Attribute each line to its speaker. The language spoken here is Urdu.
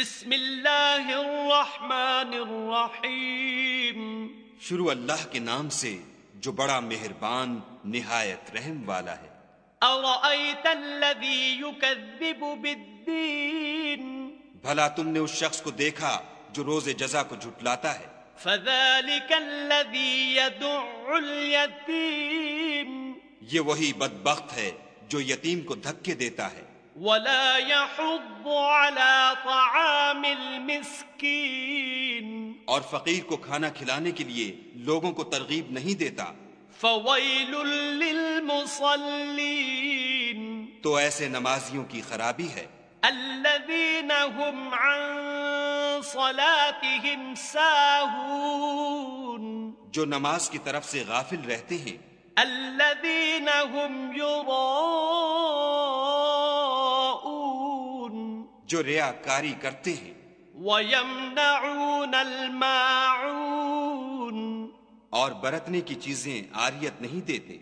Speaker 1: بسم اللہ الرحمن الرحیم
Speaker 2: شروع اللہ کے نام سے جو بڑا مہربان نہایت رحم والا ہے
Speaker 1: ارائیت الذی یکذب بالدین
Speaker 2: بھلا تم نے اس شخص کو دیکھا جو روز جزا کو جھٹلاتا ہے
Speaker 1: فذالک الذی یدع الیتیم
Speaker 2: یہ وہی بدبخت ہے جو یتیم کو دھکے دیتا ہے
Speaker 1: وَلَا يَحُبُّ عَلَىٰ مسکین
Speaker 2: اور فقیر کو کھانا کھلانے کے لیے لوگوں کو ترغیب نہیں دیتا
Speaker 1: فویل للمصلین
Speaker 2: تو ایسے نمازیوں کی خرابی ہے
Speaker 1: الذین عن ساہون
Speaker 2: جو نماز کی طرف سے غافل رہتے ہیں
Speaker 1: الذین هم یراؤون
Speaker 2: جو ریاکاری کرتے ہیں
Speaker 1: وَیَمْنَعُونَ الْمَاعُونَ
Speaker 2: اور برتنے کی چیزیں آریت نہیں دیتے